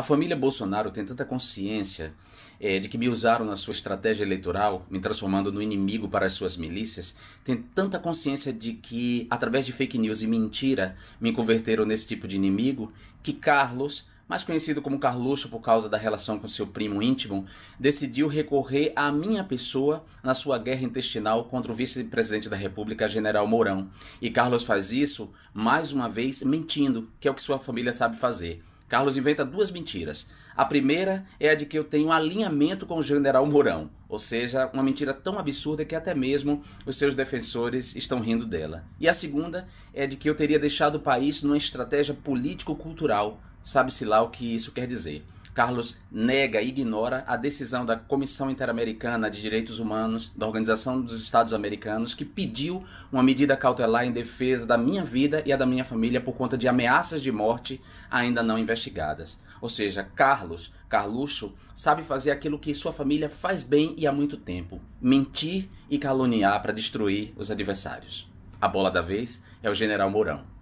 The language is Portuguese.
A família Bolsonaro tem tanta consciência é, de que me usaram na sua estratégia eleitoral, me transformando no inimigo para as suas milícias, tem tanta consciência de que, através de fake news e mentira, me converteram nesse tipo de inimigo, que Carlos, mais conhecido como Carluxo por causa da relação com seu primo íntimo, decidiu recorrer à minha pessoa na sua guerra intestinal contra o vice-presidente da República, General Mourão. E Carlos faz isso, mais uma vez, mentindo, que é o que sua família sabe fazer. Carlos inventa duas mentiras. A primeira é a de que eu tenho alinhamento com o general Mourão, ou seja, uma mentira tão absurda que até mesmo os seus defensores estão rindo dela. E a segunda é de que eu teria deixado o país numa estratégia político-cultural, sabe-se lá o que isso quer dizer. Carlos nega e ignora a decisão da Comissão Interamericana de Direitos Humanos da Organização dos Estados Americanos que pediu uma medida cautelar em defesa da minha vida e a da minha família por conta de ameaças de morte ainda não investigadas. Ou seja, Carlos, Carluxo, sabe fazer aquilo que sua família faz bem e há muito tempo: mentir e caluniar para destruir os adversários. A bola da vez é o General Mourão.